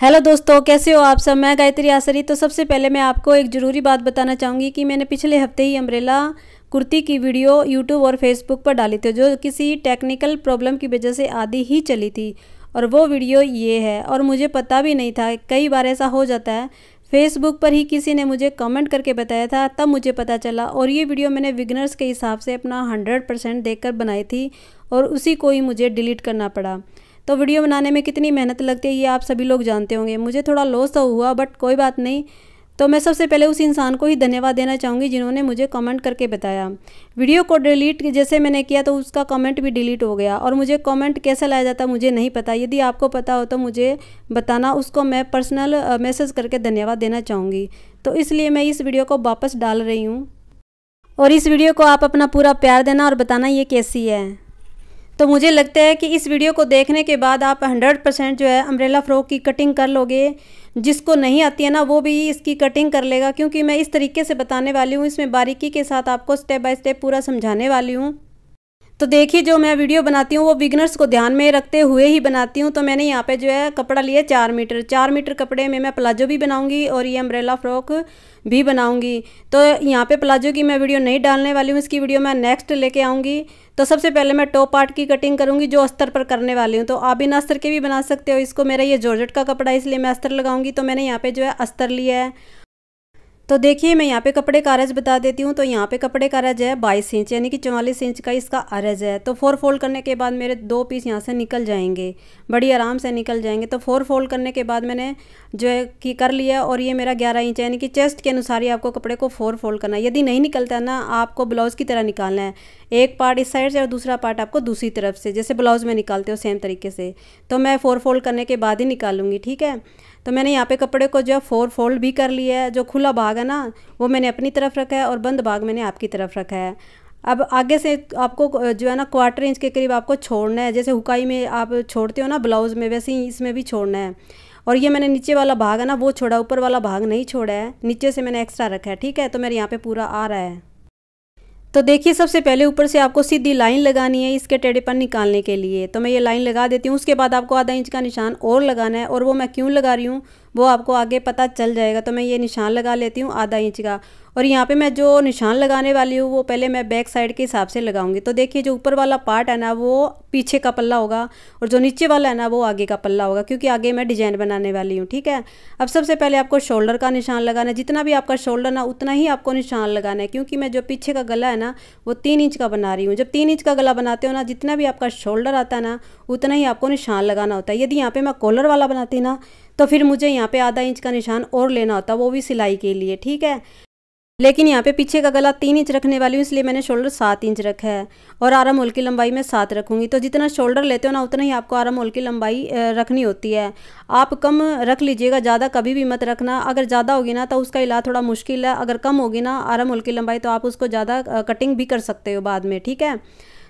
Hello दोस्तों कैसे हो आप सब मैं गायत्री आसरी तो सबसे पहले मैं आपको एक ज़रूरी बात बताना चाहूँगी कि मैंने पिछले हफ्ते ही अम्ब्रेला कुर्ती की वीडियो यूट्यूब और फेसबुक पर डाली थी जो किसी टेक्निकल प्रॉब्लम की वजह से आधी ही चली थी और वो वीडियो ये है और मुझे पता भी नहीं था कई बार ऐसा हो जाता है फेसबुक पर ही किसी ने मुझे कमेंट करके बताया था तब मुझे पता चला और ये वीडियो मैंने विगनर्स के हिसाब से अपना हंड्रेड परसेंट देख कर बनाई थी और उसी को ही मुझे डिलीट करना पड़ा तो वीडियो बनाने में कितनी मेहनत लगती है ये आप सभी लोग जानते होंगे मुझे थोड़ा लॉस तो हुआ बट कोई बात नहीं तो मैं सबसे पहले उस इंसान को ही धन्यवाद देना चाहूँगी जिन्होंने मुझे कमेंट करके बताया वीडियो को डिलीट जैसे मैंने किया तो उसका कमेंट भी डिलीट हो गया और मुझे कमेंट कैसे लाया जाता मुझे नहीं पता यदि आपको पता हो तो मुझे बताना उसको मैं पर्सनल मैसेज करके धन्यवाद देना चाहूँगी तो इसलिए मैं इस वीडियो को वापस डाल रही हूँ और इस वीडियो को आप अपना पूरा प्यार देना और बताना ये कैसी है तो मुझे लगता है कि इस वीडियो को देखने के बाद आप 100 परसेंट जो है अम्ब्रेला फ्रॉक की कटिंग कर लोगे जिसको नहीं आती है ना वो भी इसकी कटिंग कर लेगा क्योंकि मैं इस तरीके से बताने वाली हूँ इसमें बारीकी के साथ आपको स्टेप बाय स्टेप पूरा समझाने वाली हूँ तो देखिए जो मैं वीडियो बनाती हूँ वो बिगनर्स को ध्यान में रखते हुए ही बनाती हूँ तो मैंने यहाँ पे जो है कपड़ा लिया चार मीटर चार मीटर कपड़े में मैं प्लाजो भी बनाऊँगी और ये अम्ब्रेला फ्रॉक भी बनाऊँगी तो यहाँ पे प्लाजो की मैं वीडियो नहीं डालने वाली हूँ इसकी वीडियो मैं नेक्स्ट लेके आऊँगी तो सबसे पहले मैं टॉप पार्ट की कटिंग करूँगी जो अस्तर पर करने वाली हूँ तो आप इन अस्तर के भी बना सकते हो इसको मेरा ये जॉर्जट का कपड़ा है इसलिए मैं अस्तर लगाऊँगी तो मैंने यहाँ पर जो है अस्तर लिया है तो देखिए मैं यहाँ पे कपड़े का अरज बता देती हूँ तो यहाँ पे कपड़े का अरज है बाईस इंच यानी कि चौवालीस इंच का इसका अरज है तो फोर फोल्ड करने के बाद मेरे दो पीस यहाँ से निकल जाएंगे बड़ी आराम से निकल जाएंगे तो फोर फोल्ड करने के बाद मैंने जो है कि कर लिया और ये मेरा ग्यारह इंच है यानी कि चेस्ट के अनुसार ही आपको कपड़े को फोर फोल्ड करना है यदि नहीं निकलता है ना आपको ब्लाउज़ की तरह निकालना है एक पार्ट इस साइड से और दूसरा पार्ट आपको दूसरी तरफ से जैसे ब्लाउज़ में निकालते हो सेम तरीके से तो मैं फोर फोल्ड करने के बाद ही निकालूंगी ठीक है तो मैंने यहाँ पे कपड़े को जो है फोर फोल्ड भी कर लिया है जो खुला भाग है ना वो मैंने अपनी तरफ रखा है और बंद भाग मैंने आपकी तरफ रखा है अब आगे से आपको जो है ना क्वार्टर इंच के करीब आपको छोड़ना है जैसे हुकाई में आप छोड़ते हो ना ब्लाउज़ में वैसे ही इसमें भी छोड़ना है और ये मैंने नीचे वाला भाग है ना वो छोड़ा ऊपर वाला भाग नहीं छोड़ा है नीचे से मैंने एक्स्ट्रा रखा है ठीक है तो मेरे यहाँ पे पूरा आ रहा है तो देखिए सबसे पहले ऊपर से आपको सीधी लाइन लगानी है इसके टेढ़ेपन निकालने के लिए तो मैं ये लाइन लगा देती हूँ उसके बाद आपको आधा इंच का निशान और लगाना है और वो मैं क्यों लगा रही हूँ वो आपको आगे पता चल जाएगा तो मैं ये निशान लगा लेती हूँ आधा इंच का और यहाँ पे मैं जो निशान लगाने वाली हूँ वो पहले मैं बैक साइड के हिसाब से लगाऊंगी तो देखिए जो ऊपर वाला पार्ट है ना वो पीछे का पल्ला होगा और जो नीचे वाला है ना वो आगे का पल्ला होगा क्योंकि आगे मैं डिजाइन बनाने वाली हूँ ठीक है अब सबसे पहले आपको शोल्डर का निशान लगाना है जितना भी आपका शोल्डर ना उतना ही आपको निशान लगाना है क्योंकि मैं जो पीछे का गला है ना वो तीन इंच का बना रही हूँ जब तीन इंच का गला बनाते हो ना जितना भी आपका शोल्डर आता है ना उतना ही आपको निशान लगाना होता है यदि यहाँ पर मैं कॉलर वाला बनाती ना तो फिर मुझे यहाँ पे आधा इंच का निशान और लेना होता वो भी सिलाई के लिए ठीक है लेकिन यहाँ पे पीछे का गला तीन इंच रखने वाली हूँ इसलिए मैंने शोल्डर सात इंच रखा है और आराम होल की लंबाई मैं सात रखूँगी तो जितना शोल्डर लेते हो ना उतना ही आपको आराम होल की लंबाई रखनी होती है आप कम रख लीजिएगा ज़्यादा कभी भी मत रखना अगर ज़्यादा होगी ना तो उसका इलाज थोड़ा मुश्किल है अगर कम होगी ना आराम होल की लंबाई तो आप उसको ज़्यादा कटिंग भी कर सकते हो बाद में ठीक है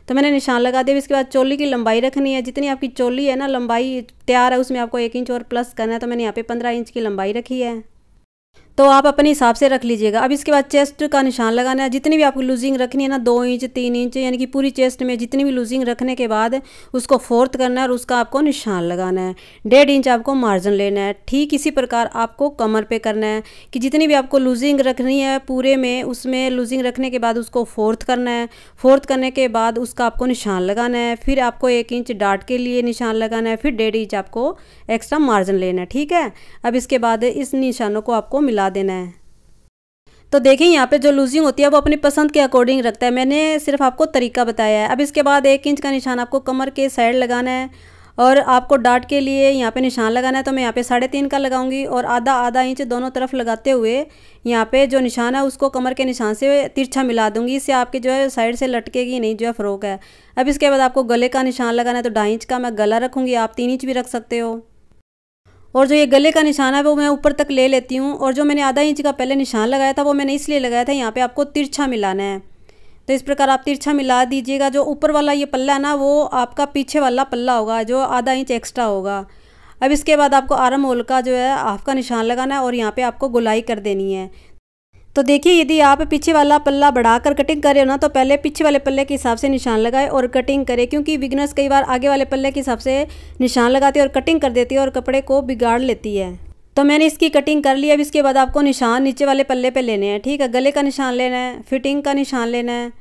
तो मैंने निशान लगा दिया इसके बाद चोली की लंबाई रखनी है जितनी आपकी चोली है ना लंबाई तैयार है उसमें आपको एक इंच और प्लस करना है तो मैंने यहाँ पे पंद्रह इंच की लंबाई रखी है तो आप अपने हिसाब से रख लीजिएगा अब इसके बाद चेस्ट का निशान लगाना है जितनी भी आपको लूजिंग रखनी है ना दो इंच तीन इंच यानी कि पूरी चेस्ट में जितनी भी लूजिंग रखने के बाद उसको फोर्थ करना है और उसका आपको निशान लगाना है डेढ़ इंच आपको मार्जिन लेना है ठीक इसी प्रकार आपको कमर पे करना है कि जितनी भी आपको लूजिंग रखनी है पूरे में उसमें लूजिंग रखने के बाद उसको फोर्थ करना है फोर्थ करने के बाद उसका आपको निशान लगाना है फिर आपको एक इंच डाट के लिए निशान लगाना है फिर डेढ़ इंच आपको एक्स्ट्रा मार्जिन लेना है ठीक है अब इसके बाद इस निशानों को आपको मिला लगा देना है तो देखें यहाँ पे जो लूजिंग होती है वो अपनी पसंद के अकॉर्डिंग रखता है मैंने सिर्फ आपको तरीका बताया है अब इसके बाद एक इंच का निशान आपको कमर के साइड लगाना है और आपको डाट के लिए यहाँ पे निशान लगाना है तो मैं यहाँ पे साढ़े तीन का लगाऊंगी और आधा आधा इंच दोनों तरफ लगाते हुए यहाँ पे जो निशान है उसको कमर के निशान से तिरछा मिला दूंगी इससे आपके जो है साइड से लटकेगी नहीं जो है फ़्रोक है अब इसके बाद आपको गले का निशान लगाना है तो ढाई इंच का मैं गला रखूँगी आप तीन इंच भी रख सकते हो और जो ये गले का निशान है वो मैं ऊपर तक ले लेती हूँ और जो मैंने आधा इंच का पहले निशान लगाया था वो मैंने इसलिए लगाया था यहाँ पे आपको तिरछा मिलाना है तो इस प्रकार आप तिरछा मिला दीजिएगा जो ऊपर वाला ये पल्ला है ना वो आपका पीछे वाला पल्ला होगा जो आधा इंच एक्स्ट्रा होगा अब इसके बाद आपको आरम होल का जो है हाफ का निशान लगाना है और यहाँ पर आपको गुलाई कर देनी है तो देखिए यदि आप पीछे वाला पल्ला बढ़ाकर कटिंग कर रहे हो ना तो पहले पीछे वाले पल्ले के हिसाब से निशान लगाए और कटिंग करें क्योंकि विग्नर्स कई बार आगे वाले पल्ले के हिसाब से निशान लगाती है और कटिंग कर देती है और कपड़े को बिगाड़ लेती है तो मैंने इसकी कटिंग कर ली अब इसके बाद आपको निशान नीचे वाले पल्ले पर लेने हैं ठीक है गले का निशान लेना है फिटिंग का निशान लेना है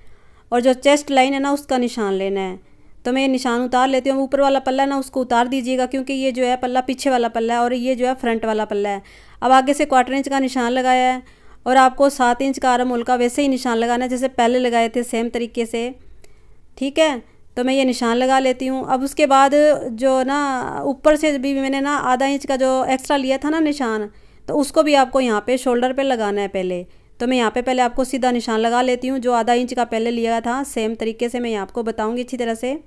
और जो चेस्ट लाइन है ना उसका निशान लेना है तो मैं ये निशान उतार लेती हूँ ऊपर वाला पल्ला ना उसको उतार दीजिएगा क्योंकि ये जो है पल्ला पीछे वाला पल्ला है और ये जो है फ्रंट वाला पल्ला है अब आगे से क्वार्टर इंच का निशान लगाया है और आपको सात इंच का आरम होल का वैसे ही निशान लगाना जैसे पहले लगाए थे सेम तरीके से ठीक है तो मैं ये निशान लगा लेती हूँ अब उसके बाद जो ना ऊपर से भी मैंने ना आधा इंच का जो एक्स्ट्रा लिया था ना निशान तो उसको भी आपको यहाँ पे शोल्डर पे लगाना है पहले तो मैं यहाँ पे पहले आपको सीधा निशान लगा लेती हूँ जो आधा इंच का पहले लिया था सेम तरीके से मैं आपको बताऊँगी अच्छी तरह से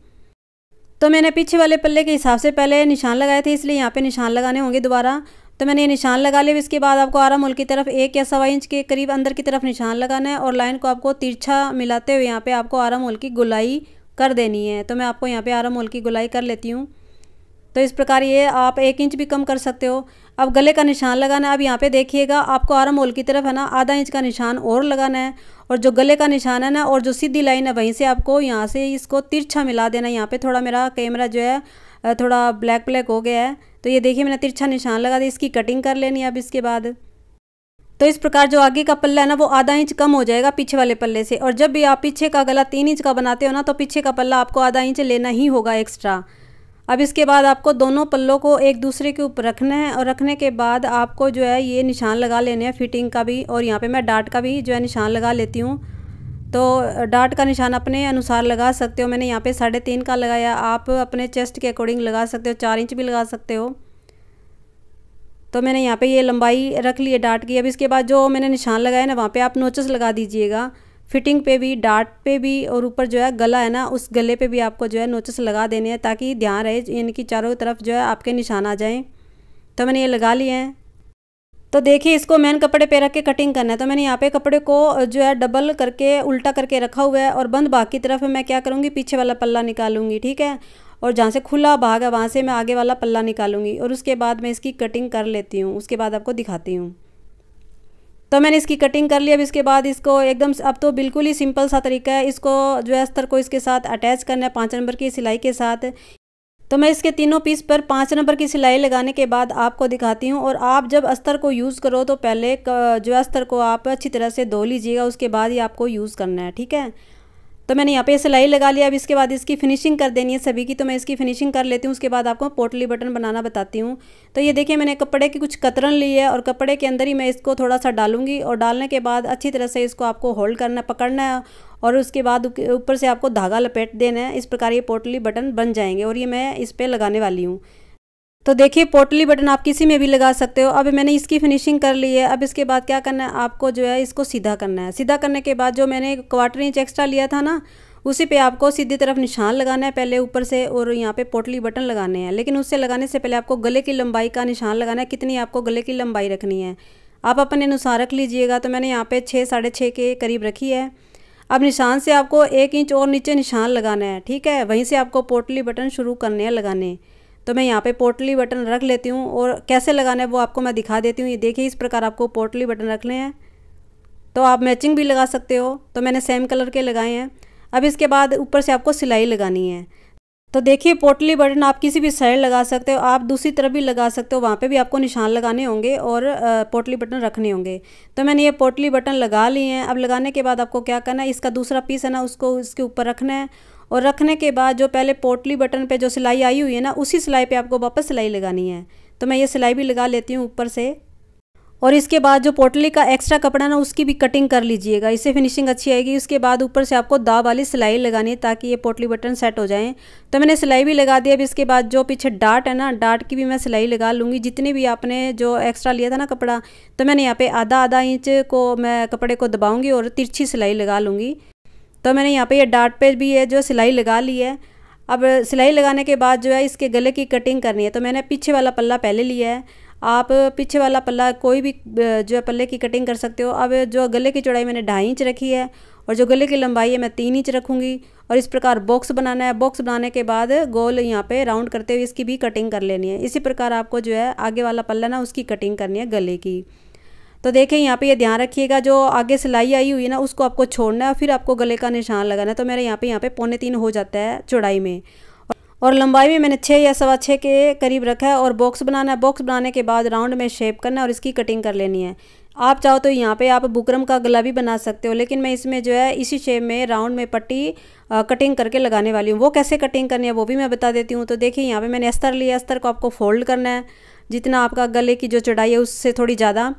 तो मैंने पीछे वाले पल्ले के हिसाब से पहले निशान लगाए थे इसलिए यहाँ पे निशान लगाने होंगे दोबारा तो मैंने ये निशान लगा लिया इसके बाद आपको आरा मुल की तरफ एक या सवा इंच के करीब अंदर की तरफ निशान लगाना है और लाइन को आपको तिरछा मिलाते हुए यहाँ पे आपको आरा मुल की गुलाई कर देनी है तो मैं आपको यहाँ पे आरा मुल की गुलाई कर लेती हूँ तो इस प्रकार ये आप एक इंच भी कम कर सकते हो अब गले का निशान लगाना है अब यहाँ पे देखिएगा आपको आरा मोल की तरफ है ना आधा इंच का निशान और लगाना है और जो गले का निशान है ना और जो सीधी लाइन है वहीं से आपको यहाँ से इसको तिरछा मिला देना यहाँ पे थोड़ा मेरा कैमरा जो है थोड़ा ब्लैक ब्लैक हो गया है तो ये देखिए मैंने तिरछा निशान लगा दिया इसकी कटिंग कर लेनी है अब इसके बाद तो इस प्रकार जो आगे का पल्ला है ना वो आधा इंच कम हो जाएगा पीछे वाले पल्ले से और जब भी आप पीछे का गला तीन इंच का बनाते हो ना तो पीछे का पल्ला आपको आधा इंच लेना ही होगा एक्स्ट्रा अब इसके बाद आपको दोनों पल्लों को एक दूसरे के ऊपर रखना है और रखने के बाद आपको जो है ये निशान लगा लेने हैं फिटिंग का भी और यहाँ पे मैं डाट का भी जो है निशान लगा लेती हूँ तो डाट का निशान अपने अनुसार लगा सकते हो मैंने यहाँ पे साढ़े तीन का लगाया आप अपने चेस्ट के अकॉर्डिंग लगा सकते हो चार इंच भी लगा सकते हो तो मैंने यहाँ पे ये लंबाई रख ली है डाट की अब इसके बाद जो मैंने निशान लगाया ना वहाँ पे आप नोचस लगा दीजिएगा फिटिंग पे भी डाट पे भी और ऊपर जो है गला है ना उस गले पर भी आपको जो है नोचस लगा देने हैं ताकि ध्यान रहे इनकी चारों तरफ जो है आपके निशान आ जाएँ तो मैंने ये लगा लिए हैं तो देखिए इसको मैन कपड़े पे रख के कटिंग करना है तो मैंने यहाँ पे कपड़े को जो है डबल करके उल्टा करके रखा हुआ है और बंद भाग की तरफ मैं क्या करूँगी पीछे वाला पल्ला निकालूंगी ठीक है और जहाँ से खुला भाग है वहाँ से मैं आगे वाला पल्ला निकालूंगी और उसके बाद मैं इसकी कटिंग कर लेती हूँ उसके बाद आपको दिखाती हूँ तो मैंने इसकी कटिंग कर ली अब इसके बाद इसको एकदम अब तो बिल्कुल ही सिंपल सा तरीका है इसको जो है अस्तर को इसके साथ अटैच करना है पाँच नंबर की सिलाई के साथ तो मैं इसके तीनों पीस पर पाँच नंबर की सिलाई लगाने के बाद आपको दिखाती हूँ और आप जब अस्तर को यूज़ करो तो पहले जो अस्तर को आप अच्छी तरह से धो लीजिएगा उसके बाद ही आपको यूज़ करना है ठीक है तो मैंने यहाँ पे सिलाई लगा लिया अब इसके बाद इसकी फिनिशिंग कर देनी है सभी की तो मैं इसकी फिनिशिंग कर लेती हूँ उसके बाद आपको पोटली बटन बनाना बताती हूँ तो ये देखिए मैंने कपड़े की कुछ कतरन ली है और कपड़े के अंदर ही मैं इसको थोड़ा सा डालूंगी और डालने के बाद अच्छी तरह से इसको आपको होल्ड करना पकड़ना है और उसके बाद ऊपर से आपको धागा लपेट देना है इस प्रकार ये पोटली बटन बन जाएंगे और ये मैं इस पर लगाने वाली हूँ तो देखिए पोटली बटन आप किसी में भी लगा सकते हो अब मैंने इसकी फिनिशिंग कर ली है अब इसके बाद क्या करना है आपको जो है इसको सीधा करना है सीधा करने के बाद जो मैंने क्वार्टर इंच एक्स्ट्रा लिया था ना उसी पे आपको सीधी तरफ निशान लगाना है पहले ऊपर से और यहाँ पे पोटली बटन लगाने हैं लेकिन उससे लगाने से पहले आपको गले की लंबाई का निशान लगाना है कितनी आपको गले की लंबाई रखनी है आप अपने अनुसार रख लीजिएगा तो मैंने यहाँ पे छः साढ़े छः के करीब रखी है अब निशान से आपको एक इंच और नीचे निशान लगाना है ठीक है वहीं से आपको पोटली बटन शुरू करने हैं लगाने तो मैं यहाँ पे पोर्टली बटन रख लेती हूँ और कैसे लगाना है वो आपको मैं दिखा देती हूँ ये देखिए इस प्रकार आपको पोर्टली बटन रखने हैं तो आप मैचिंग भी लगा सकते हो तो मैंने सेम कलर के लगाए हैं अब इसके बाद ऊपर से आपको सिलाई लगानी है तो देखिए पोटली बटन आप किसी भी साइड लगा सकते हो आप दूसरी तरफ भी लगा सकते हो वहाँ पे भी आपको निशान लगाने होंगे और पोटली बटन रखने होंगे तो मैंने ये पोटली बटन लगा लिए हैं अब लगाने के बाद आपको क्या करना है इसका दूसरा पीस है ना उसको इसके ऊपर रखना है और रखने के बाद जो पहले पोटली बटन पे जो सिलाई आई हुई है ना उसी सिलाई पे आपको वापस सिलाई लगानी है तो मैं ये सिलाई भी लगा लेती हूँ ऊपर से और इसके बाद जो पोटली का एक्स्ट्रा कपड़ा ना उसकी भी कटिंग कर लीजिएगा इससे फिनिशिंग अच्छी आएगी उसके बाद ऊपर से आपको दाब वाली सिलाई लगानी है ताकि ये पोटली बटन सेट हो जाए तो मैंने सिलाई भी लगा दी अब इसके बाद जो पीछे डाट है ना डाट की भी मैं सिलाई लगा लूँगी जितनी भी आपने जो एक्स्ट्रा लिया था ना कपड़ा तो मैंने यहाँ पर आधा आधा इंच को मैं कपड़े को दबाऊँगी और तिरछी सिलाई लगा लूँगी तो मैंने यहाँ पे ये डार्ट पे भी है जो सिलाई लगा ली है अब सिलाई लगाने के बाद जो है इसके गले की कटिंग करनी है तो मैंने पीछे वाला पल्ला पहले लिया है आप पीछे वाला पल्ला कोई भी जो है पल्ले की कटिंग कर सकते हो अब जो गले की चौड़ाई मैंने ढाई इंच रखी है और जो गले की लंबाई है मैं तीन इंच रखूँगी और इस प्रकार बॉक्स बनाना है बॉक्स बनाने के बाद गोल यहाँ पे राउंड करते हुए इसकी भी कटिंग कर लेनी है इसी प्रकार आपको जो है आगे वाला पल्ला ना उसकी कटिंग करनी है गले की तो देखें यहाँ पे ये ध्यान रखिएगा जो आगे सिलाई आई हुई है ना उसको आपको छोड़ना है और फिर आपको गले का निशान लगाना है तो मेरे यहाँ पे यहाँ पे पौने तीन हो जाता है चौड़ाई में और लंबाई में मैंने छः या सवा छः के करीब रखा है और बॉक्स बनाना है बॉक्स बनाने के बाद राउंड में शेप करना है और इसकी कटिंग कर लेनी है आप चाहो तो यहाँ पे आप बुकरम का गला भी बना सकते हो लेकिन मैं इसमें जो है इसी शेप में राउंड में पट्टी आ, कटिंग करके लगाने वाली हूँ वो कैसे कटिंग करनी है वो भी मैं बता देती हूँ तो देखिए यहाँ पे मैंने अस्तर लिया अस्तर को आपको फोल्ड करना है जितना आपका गले की जो चढ़ाई है उससे थोड़ी ज़्यादा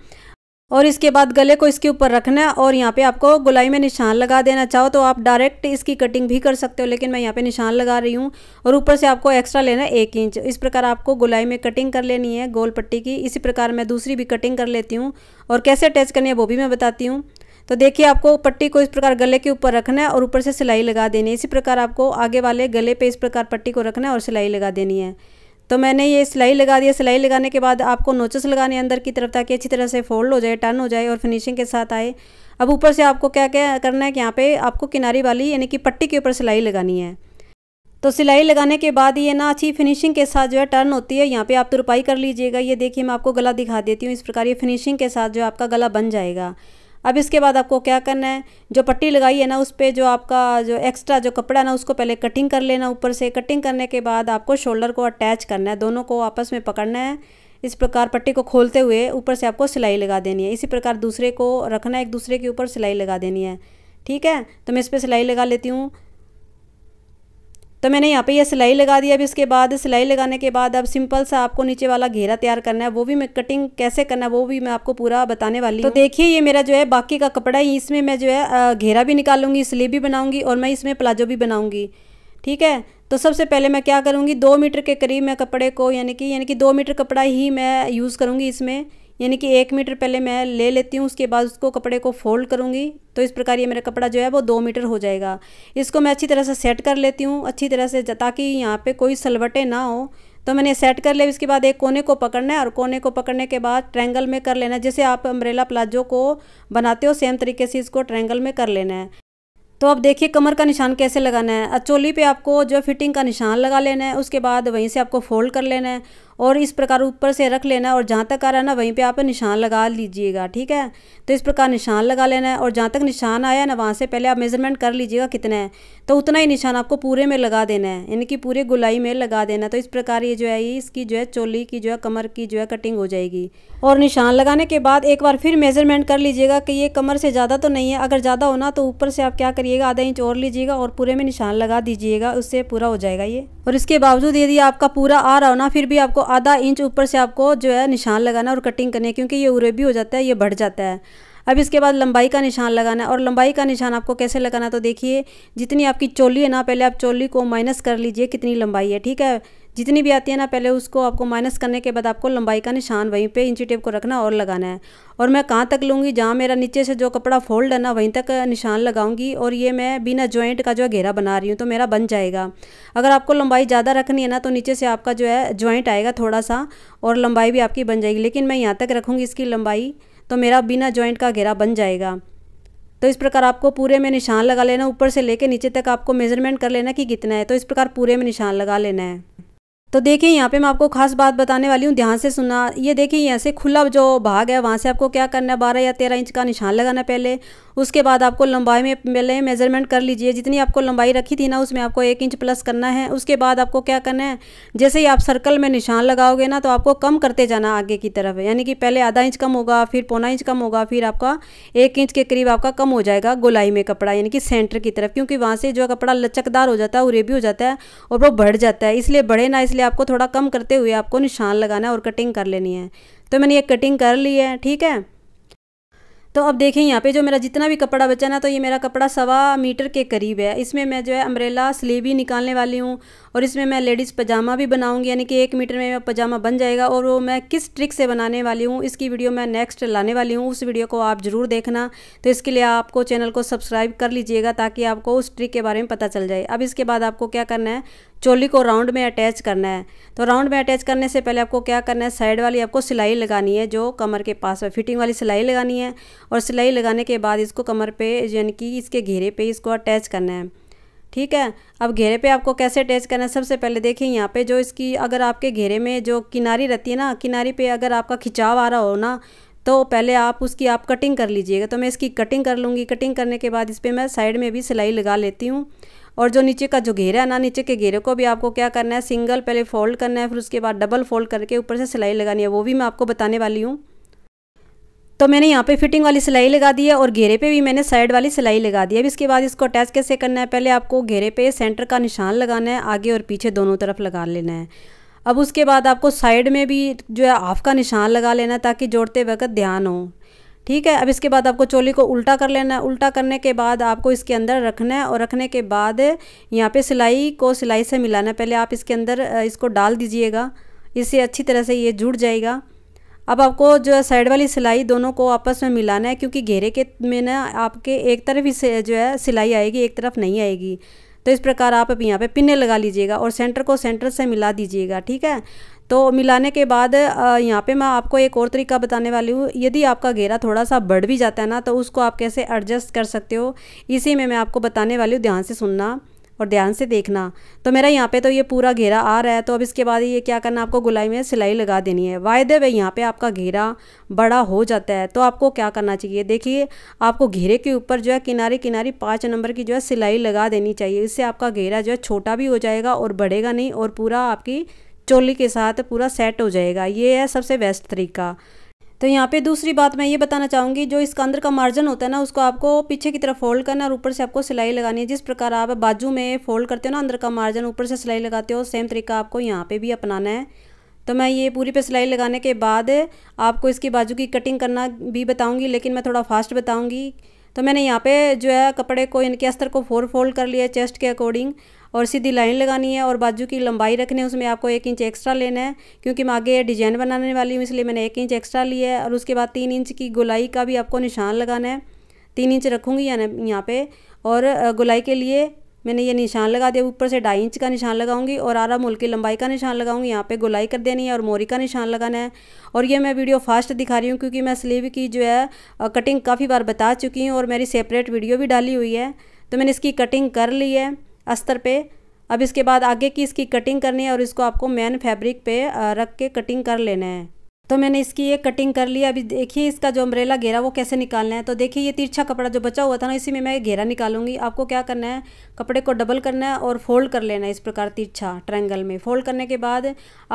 और इसके बाद गले को इसके ऊपर रखना है और यहाँ पे आपको गुलाई में निशान लगा देना चाहो तो आप डायरेक्ट इसकी कटिंग भी कर सकते हो लेकिन मैं यहाँ पे निशान लगा रही हूँ और ऊपर से आपको एक्स्ट्रा लेना है एक इंच इस प्रकार आपको गुलाई में कटिंग कर लेनी है गोल पट्टी की इसी प्रकार मैं दूसरी भी कटिंग कर लेती हूँ और कैसे अटैच करनी है वो भी मैं बताती हूँ तो देखिए आपको पट्टी को इस प्रकार गले के ऊपर रखना है और ऊपर से सिलाई लगा देनी है इसी प्रकार आपको आगे वाले गले पर इस प्रकार पट्टी को रखना है और सिलाई लगा देनी है तो मैंने ये सिलाई लगा दिया सिलाई लगाने के बाद आपको नोचस लगाने अंदर की तरफ ताकि अच्छी तरह से फोल्ड हो जाए टर्न हो जाए और फिनिशिंग के साथ आए अब ऊपर से आपको क्या क्या करना है कि यहाँ पे आपको किनारी वाली यानी कि पट्टी के ऊपर सिलाई लगानी है तो सिलाई लगाने के बाद ये ना अच्छी फिनिशिंग के साथ जो है टर्न होती है यहाँ पे आप तुरपाई कर लीजिएगा ये देखिए मैं आपको गला दिखा देती हूँ इस प्रकार ये फिनिशिंग के साथ जो आपका गला बन जाएगा अब इसके बाद आपको क्या करना है जो पट्टी लगाई है ना उस पर जो आपका जो एक्स्ट्रा जो कपड़ा ना उसको पहले कटिंग कर लेना ऊपर से कटिंग करने के बाद आपको शोल्डर को अटैच करना है दोनों को आपस में पकड़ना है इस प्रकार पट्टी को खोलते हुए ऊपर से आपको सिलाई लगा देनी है इसी प्रकार दूसरे को रखना है एक दूसरे के ऊपर सिलाई लगा देनी है ठीक है तो मैं इस पर सिलाई लगा लेती हूँ तो मैंने यहाँ पे ये सिलाई लगा दी अभी इसके बाद सिलाई लगाने के बाद अब सिंपल सा आपको नीचे वाला घेरा तैयार करना है वो भी मैं कटिंग कैसे करना है वो भी मैं आपको पूरा बताने वाली तो देखिए ये मेरा जो है बाकी का कपड़ा ही इसमें मैं जो है घेरा भी निकालूंगी स्लीव भी बनाऊंगी और मैं इसमें प्लाजो भी बनाऊंगी ठीक है तो सबसे पहले मैं क्या करूँगी दो मीटर के करीब मैं कपड़े को यानी कि यानी कि दो मीटर कपड़ा ही मैं यूज़ करूँगी इसमें यानी कि एक मीटर पहले मैं ले लेती हूँ उसके बाद उसको कपड़े को फोल्ड करूँगी तो इस प्रकार ये मेरा कपड़ा जो है वो दो मीटर हो जाएगा इसको मैं अच्छी तरह से सेट कर लेती हूँ अच्छी तरह से ताकि यहाँ पे कोई सलवटें ना हो तो मैंने सेट कर लिया इसके बाद एक कोने को पकड़ना है और कोने को पकड़ने के बाद ट्रैंगल में कर लेना है जैसे आप अम्ब्रेला प्लाजो को बनाते हो सेम तरीके से इसको ट्रैंगल में कर लेना है तो अब देखिए कमर का निशान कैसे लगाना है चोली पे आपको जो फिटिंग का निशान लगा लेना है उसके बाद वहीं से आपको फोल्ड कर लेना है और इस प्रकार ऊपर से रख लेना है और जहाँ तक आ रहा है ना वहीं पे आप निशान लगा लीजिएगा ठीक है तो इस प्रकार निशान लगा लेना है और जहाँ तक निशान आया ना वहाँ से पहले आप मेज़रमेंट कर लीजिएगा कितना है तो उतना ही निशान आपको पूरे में लगा देना है यानी कि पूरे गुलाई में लगा देना है तो इस प्रकार ये जो है ये इसकी जो है चोली की जो है कमर की जो है कटिंग हो जाएगी और निशान लगाने के बाद एक बार फिर मेजरमेंट कर लीजिएगा कि ये कमर से ज़्यादा तो नहीं है अगर ज़्यादा होना तो ऊपर से आप क्या करिएगा आधा इंच और लीजिएगा और पूरे में निशान लगा दीजिएगा उससे पूरा हो जाएगा ये और इसके बावजूद यदि आपका पूरा आ रहा हो ना फिर भी आपको आधा इंच ऊपर से आपको जो है निशान लगाना और कटिंग करनी है क्योंकि ये उरे भी हो जाता है ये बढ़ जाता है अब इसके बाद लंबाई का निशान लगाना है और लंबाई का निशान आपको कैसे लगाना है तो देखिए जितनी आपकी चोली है ना पहले आप चोली को माइनस कर लीजिए कितनी लंबाई है ठीक है जितनी भी आती है ना पहले उसको आपको माइनस करने के बाद आपको लंबाई का निशान वहीं पे इंची टेप को रखना और लगाना है और मैं कहाँ तक लूँगी जहाँ मेरा नीचे से जो कपड़ा फोल्ड है ना वहीं तक निशान लगाऊंगी और ये मैं बिना जॉइंट का जो है घेरा बना रही हूँ तो मेरा बन जाएगा अगर आपको लंबाई ज़्यादा रखनी है ना तो नीचे से आपका जो है जॉइंट आएगा थोड़ा सा और लंबाई भी आपकी बन जाएगी लेकिन मैं यहाँ तक रखूँगी इसकी लंबाई तो मेरा बिना जॉइंट का घेरा बन जाएगा तो इस प्रकार आपको पूरे में निशान लगा लेना ऊपर से लेके नीचे तक आपको मेजरमेंट कर लेना कि कितना है तो इस प्रकार पूरे में निशान लगा लेना है तो देखिए यहाँ पे मैं आपको खास बात बताने वाली हूँ ध्यान से सुना ये देखिए यहाँ से खुला जो भाग है वहाँ से आपको क्या करना है बारह या तेरह इंच का निशान लगाना पहले उसके बाद आपको लंबाई में पहले मेजरमेंट कर लीजिए जितनी आपको लंबाई रखी थी ना उसमें आपको एक इंच प्लस करना है उसके बाद आपको क्या करना है जैसे ही आप सर्कल में निशान लगाओगे ना तो आपको कम करते जाना आगे की तरफ यानी कि पहले आधा इंच कम होगा फिर पौना इंच कम होगा फिर आपका एक इंच के करीब आपका कम हो जाएगा गोलाई में कपड़ा यानी कि सेंटर की तरफ क्योंकि वहाँ से जो कपड़ा लचकदार हो जाता है उरेबी हो जाता है और वो बढ़ जाता है इसलिए बढ़े ना इसलिए इसलिए आपको थोड़ा कम करते हुए आपको निशान लगाना है और कटिंग कर लेनी है तो मैंने ये कटिंग कर ली है ठीक है तो अब देखें यहाँ पे जो मेरा जितना भी कपड़ा बचा ना तो ये मेरा कपड़ा सवा मीटर के करीब है इसमें मैं जो है अम्ब्रेला स्लीव भी निकालने वाली हूँ और इसमें मैं लेडीज़ पजामा भी बनाऊँगी यानी कि एक मीटर में पजामा बन जाएगा और वो मैं किस ट्रिक से बनाने वाली हूँ इसकी वीडियो मैं नेक्स्ट लाने वाली हूँ उस वीडियो को आप ज़रूर देखना तो इसके लिए आपको चैनल को सब्सक्राइब कर लीजिएगा ताकि आपको उस ट्रिक के बारे में पता चल जाए अब इसके बाद आपको क्या करना है चोली को राउंड में अटैच करना है तो राउंड में अटैच करने से पहले आपको क्या करना है साइड वाली आपको सिलाई लगानी है जो कमर के पास है फिटिंग वाली सिलाई लगानी है और सिलाई लगाने के बाद इसको कमर पे यानी कि इसके घेरे पे इसको अटैच करना है ठीक है अब घेरे पे आपको कैसे अटैच करना है सबसे पहले देखिए यहाँ पे जो इसकी अगर आपके घेरे में जो किनारी रहती है ना किनारी पर अगर आपका खिंचाव आ रहा हो ना तो पहले आप उसकी आप कटिंग कर लीजिएगा तो मैं इसकी कटिंग कर लूँगी कटिंग करने के बाद इस पर मैं साइड में भी सिलाई लगा लेती हूँ और जो नीचे का जो घेरा है ना नीचे के घेरे को भी आपको क्या करना है सिंगल पहले फोल्ड करना है फिर उसके बाद डबल फोल्ड करके ऊपर से सिलाई लगानी है वो भी मैं आपको बताने वाली हूँ तो मैंने यहाँ पे फिटिंग वाली सिलाई लगा दी है और घेरे पे भी मैंने साइड वाली सिलाई लगा दी है अभी इसके बाद इसको अटैच कैसे करना है पहले आपको घेरे पे सेंटर का निशान लगाना है आगे और पीछे दोनों तरफ लगा लेना है अब उसके बाद आपको साइड में भी जो है हाफ का निशान लगा लेना है ताकि जोड़ते वक्त ध्यान हो ठीक है अब इसके बाद आपको चोली को उल्टा कर लेना है उल्टा करने के बाद आपको इसके अंदर रखना है और रखने के बाद यहाँ पे सिलाई को सिलाई से मिलाना है पहले आप इसके अंदर इसको डाल दीजिएगा इससे अच्छी तरह से ये जुड़ जाएगा अब आपको जो है साइड वाली सिलाई दोनों को आपस में मिलाना है क्योंकि घेरे के में ना आपके एक तरफ ही जो है सिलाई आएगी एक तरफ नहीं आएगी तो इस प्रकार आप यहाँ पे पिन्ने लगा लीजिएगा और सेंटर को सेंटर से मिला दीजिएगा ठीक है तो मिलाने के बाद यहाँ पे मैं आपको एक और तरीका बताने वाली हूँ यदि आपका घेरा थोड़ा सा बढ़ भी जाता है ना तो उसको आप कैसे एडजस्ट कर सकते हो इसी में मैं आपको बताने वाली हूँ ध्यान से सुनना और ध्यान से देखना तो मेरा यहाँ पे तो ये पूरा घेरा आ रहा है तो अब इसके बाद ये क्या करना आपको गुलाई में सिलाई लगा देनी है वायदे वे यहाँ पे आपका घेरा बड़ा हो जाता है तो आपको क्या करना चाहिए देखिए आपको घेरे के ऊपर जो है किनारे किनारे पाँच नंबर की जो है सिलाई लगा देनी चाहिए इससे आपका घेरा जो है छोटा भी हो जाएगा और बढ़ेगा नहीं और पूरा आपकी चोली के साथ पूरा सेट हो जाएगा ये है सबसे बेस्ट तरीका तो यहाँ पे दूसरी बात मैं ये बताना चाहूँगी जो इसका अंदर का मार्जिन होता है ना उसको आपको पीछे की तरफ फोल्ड करना और ऊपर से आपको सिलाई लगानी है जिस प्रकार आप बाजू में फोल्ड करते हो ना अंदर का मार्जिन ऊपर से सिलाई लगाते हो सेम तरीका आपको यहाँ पे भी अपनाना है तो मैं ये पूरी पे सिलाई लगाने के बाद आपको इसकी बाजू की कटिंग करना भी बताऊँगी लेकिन मैं थोड़ा फास्ट बताऊँगी तो मैंने यहाँ पे जो है कपड़े को इनके अस्तर को फोर फोल्ड कर लिया चेस्ट के अकॉर्डिंग और सीधी लाइन लगानी है और बाजू की लंबाई रखनी है उसमें आपको एक इंच एक्स्ट्रा लेना है क्योंकि मैं आगे डिजाइन बनाने वाली हूँ इसलिए मैंने एक इंच एक्स्ट्रा लिया है और उसके बाद तीन इंच की गुलाई का भी आपको निशान लगाना है तीन इंच रखूँगी यहाँ पर और गुलाई के लिए मैंने ये निशान लगा दिया ऊपर से ढाई इंच का निशान लगाऊंगी और आरा मोल की लंबाई का निशान लगाऊंगी यहाँ पे गोलाई कर देनी है और मोरी का निशान लगाना है और ये मैं वीडियो फास्ट दिखा रही हूँ क्योंकि मैं स्लीव की जो है कटिंग काफ़ी बार बता चुकी हूँ और मेरी सेपरेट वीडियो भी डाली हुई है तो मैंने इसकी कटिंग कर ली है अस्तर पे अब इसके बाद आगे की इसकी कटिंग करनी है और इसको आपको मेन फैब्रिक पे रख के कटिंग कर लेना है तो मैंने इसकी ये कटिंग कर लिया अभी देखिए इसका जो अम्ब्रेला घेरा वो कैसे निकालना है तो देखिए ये तिरछा कपड़ा जो बचा हुआ था ना इसी में मैं घेरा निकालूंगी आपको क्या करना है कपड़े को डबल करना है और फोल्ड कर लेना है इस प्रकार तिरछा ट्रायंगल में फोल्ड करने के बाद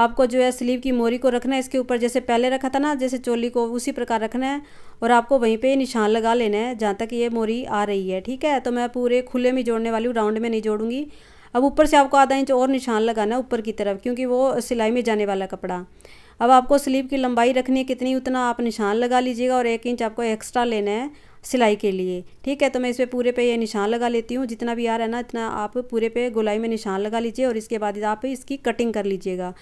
आपको जो है स्लीव की मोरी को रखना है इसके ऊपर जैसे पहले रखा था ना जैसे चोली को उसी प्रकार रखना है और आपको वहीं पर निशान लगा लेना है जहाँ तक ये मोरी आ रही है ठीक है तो मैं पूरे खुले में जोड़ने वाली हूँ राउंड में नहीं जोड़ूंगी अब ऊपर से आपको आधा इंच और निशान लगाना है ऊपर की तरफ क्योंकि वो सिलाई में जाने वाला कपड़ा अब आपको स्लीव की लंबाई रखनी है कितनी उतना आप निशान लगा लीजिएगा और एक इंच आपको एक्स्ट्रा लेना है सिलाई के लिए ठीक है तो मैं इस पर पूरे पे ये निशान लगा लेती हूँ जितना भी आ रहा है ना इतना आप पूरे पे गोलाई में निशान लगा लीजिए और इसके बाद आप इसकी कटिंग कर लीजिएगा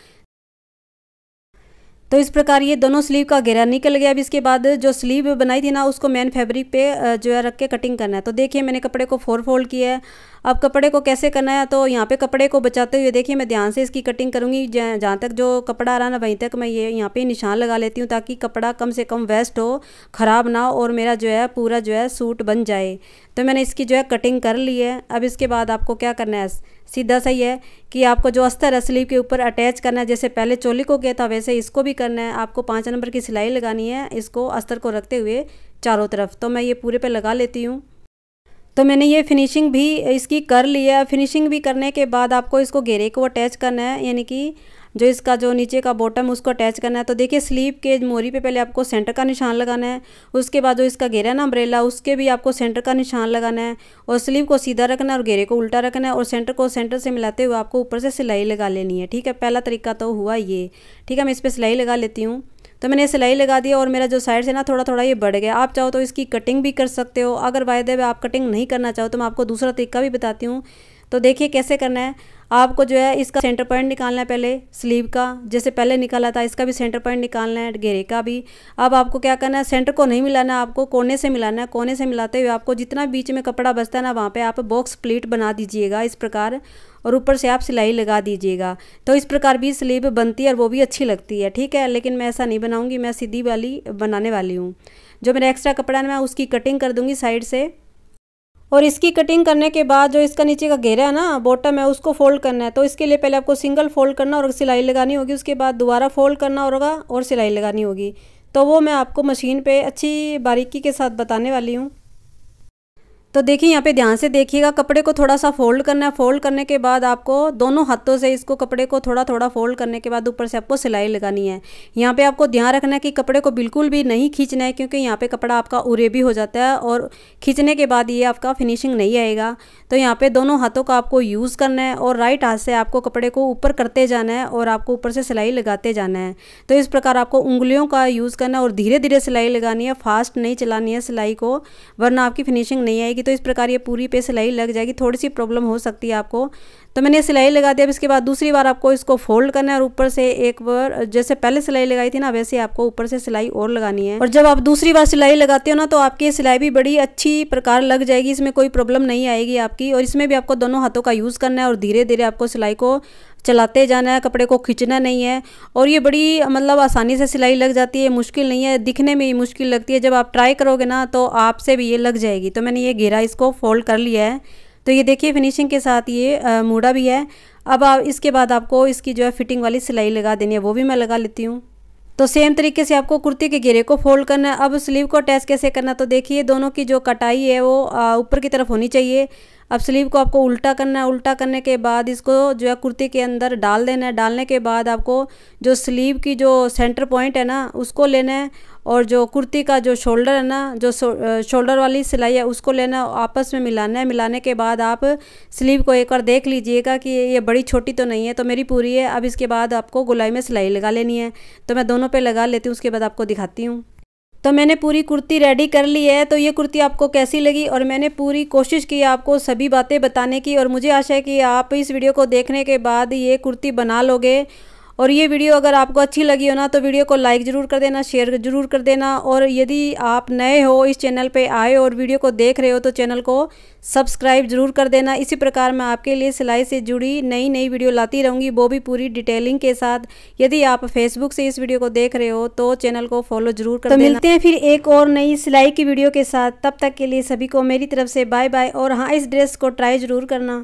तो इस प्रकार ये दोनों स्लीव का घेरा निकल गया अब इसके बाद जो स्लीव बनाई थी ना उसको मेन फैब्रिक पे जो है रख के कटिंग करना है तो देखिए मैंने कपड़े को फोर फोल्ड किया है अब कपड़े को कैसे करना है तो यहाँ पे कपड़े को बचाते हुए देखिए मैं ध्यान से इसकी कटिंग करूँगी जहाँ तक जो कपड़ा आ रहा ना वहीं तक मैं ये यहाँ पे निशान लगा लेती हूँ ताकि कपड़ा कम से कम वेस्ट हो ख़राब ना हो और मेरा जो है पूरा जो है सूट बन जाए तो मैंने इसकी जो है कटिंग कर ली है अब इसके बाद आपको क्या करना है सीधा सही है कि आपको जो अस्तर है स्लीव के ऊपर अटैच करना है जैसे पहले चोली को किया था वैसे इसको भी करना है आपको पाँच नंबर की सिलाई लगानी है इसको अस्तर को रखते हुए चारों तरफ तो मैं ये पूरे पे लगा लेती हूँ तो मैंने ये फिनिशिंग भी इसकी कर लिया फिनिशिंग भी करने के बाद आपको इसको घेरे को अटैच करना है यानी कि जो इसका जो नीचे का बॉटम उसको अटैच करना है तो देखिए स्लीव के मोरी पे पहले आपको सेंटर का निशान लगाना है उसके बाद जो इसका घेरा है ना अम्ब्रेला उसके भी आपको सेंटर का निशान लगाना है और स्लीव को सीधा रखना है और घेरे को उल्टा रखना है और सेंटर को सेंटर से मिलाते हुए आपको ऊपर से सिलाई लगा लेनी है ठीक है पहला तरीका तो हुआ ये ठीक है मैं इस पर सिलाई लगा लेती हूँ तो मैंने सिलाई लगा दी और मेरा जो साइड से ना थोड़ा थोड़ा ये बढ़ गया आप चाहो तो इसकी कटिंग भी कर सकते हो अगर वायदे में आप कटिंग नहीं करना चाहो तो मैं आपको दूसरा तरीका भी बताती हूँ तो देखिए कैसे करना है आपको जो है इसका सेंटर पॉइंट निकालना है पहले स्लीव का जैसे पहले निकाला था इसका भी सेंटर पॉइंट निकालना है घेरे का भी अब आपको क्या करना है सेंटर को नहीं मिलाना आपको कोने से मिलाना है कोने से मिलाते हुए आपको जितना बीच में कपड़ा बचता है ना वहाँ पर आप बॉक्स प्लेट बना दीजिएगा इस प्रकार और ऊपर से आप सिलाई लगा दीजिएगा तो इस प्रकार भी स्लीव बनती है और वो भी अच्छी लगती है ठीक है लेकिन मैं ऐसा नहीं बनाऊँगी मैं सीधी वाली बनाने वाली हूँ जो मेरा एक्स्ट्रा कपड़ा है मैं उसकी कटिंग कर दूँगी साइड से और इसकी कटिंग करने के बाद जो इसका नीचे का घेरा है ना बॉटम है उसको फोल्ड करना है तो इसके लिए पहले आपको सिंगल फोल्ड करना और सिलाई लगानी होगी उसके बाद दोबारा फोल्ड करना होगा और सिलाई लगानी होगी तो वो मैं आपको मशीन पे अच्छी बारीकी के साथ बताने वाली हूँ तो देखिए यहाँ पे ध्यान से देखिएगा कपड़े को थोड़ा सा फोल्ड करना है फोल्ड करने के बाद आपको दोनों हाथों से इसको कपड़े को थोड़ा थोड़ा फोल्ड करने के बाद ऊपर से आपको सिलाई लगानी है यहाँ पे आपको ध्यान रखना है कि कपड़े को बिल्कुल भी नहीं खींचना है क्योंकि यहाँ पे कपड़ा आपका उरे भी हो जाता है और खींचने के बाद ये आपका फिनिशिंग नहीं आएगा तो यहाँ पर दोनों हाथों का आपको यूज़ करना है और राइट हाथ से आपको कपड़े को ऊपर करते जाना है और आपको ऊपर से सिलाई लगाते जाना है तो इस प्रकार आपको उंगलियों का यूज़ करना है और धीरे धीरे सिलाई लगानी है फास्ट नहीं चलानी है सिलाई को वरना आपकी फिनिशिंग नहीं आएगी तो इस प्रकार ये पूरी पे सिलाई लग जाएगी थोड़ी सी प्रॉब्लम हो सकती है आपको तो मैंने सिलाई लगा दी अब इसके बाद दूसरी बार आपको इसको फोल्ड करना है और ऊपर से एक बार जैसे पहले सिलाई लगाई थी ना वैसे आपको ऊपर से सिलाई और लगानी है और जब आप दूसरी बार सिलाई लगाते हो ना तो आपकी सिलाई भी बड़ी अच्छी प्रकार लग जाएगी इसमें कोई प्रॉब्लम नहीं आएगी आपकी और इसमें भी आपको दोनों हाथों का यूज़ करना है और धीरे धीरे आपको सिलाई को चलाते जाना है कपड़े को खींचना नहीं है और ये बड़ी मतलब आसानी से सिलाई लग जाती है मुश्किल नहीं है दिखने में ही मुश्किल लगती है जब आप ट्राई करोगे ना तो आपसे भी ये लग जाएगी तो मैंने ये घेरा इसको फोल्ड कर लिया है तो ये देखिए फिनिशिंग के साथ ये मूढ़ा मूड़ा भी है अब आप इसके बाद आपको इसकी जो है फिटिंग वाली सिलाई लगा देनी है वो भी मैं लगा लेती हूँ तो सेम तरीके से आपको कुर्ती के घेरे को फोल्ड करना है अब स्लीव को अटैच कैसे करना तो देखिए दोनों की जो कटाई है वो ऊपर की तरफ होनी चाहिए अब स्लीव को आपको उल्टा करना है उल्टा करने के बाद इसको जो है कुर्ती के अंदर डाल देना है डालने के बाद आपको जो स्लीव की जो सेंटर पॉइंट है ना उसको लेना है और जो कुर्ती का जो शोल्डर है ना जो शोल्डर वाली सिलाई है उसको लेना आपस में मिलाना है मिलाने के बाद आप स्लीव को एक बार देख लीजिएगा कि ये बड़ी छोटी तो नहीं है तो मेरी पूरी है अब इसके बाद आपको गुलाई में सिलाई लगा लेनी है तो मैं दोनों पे लगा लेती हूँ उसके बाद आपको दिखाती हूँ तो मैंने पूरी कुर्ती रेडी कर ली है तो ये कुर्ती आपको कैसी लगी और मैंने पूरी कोशिश की आपको सभी बातें बताने की और मुझे आशा है कि आप इस वीडियो को देखने के बाद ये कुर्ती बना लोगे और ये वीडियो अगर आपको अच्छी लगी हो ना तो वीडियो को लाइक ज़रूर कर देना शेयर ज़रूर कर देना और यदि आप नए हो इस चैनल पे आए और वीडियो को देख रहे हो तो चैनल को सब्सक्राइब ज़रूर कर देना इसी प्रकार मैं आपके लिए सिलाई से जुड़ी नई नई वीडियो लाती रहूँगी वो भी पूरी डिटेलिंग के साथ यदि आप फेसबुक से इस वीडियो को देख रहे हो तो चैनल को फॉलो ज़रूर कर तो देना। मिलते हैं फिर एक और नई सिलाई की वीडियो के साथ तब तक के लिए सभी को मेरी तरफ से बाय बाय और हाँ इस ड्रेस को ट्राई ज़रूर करना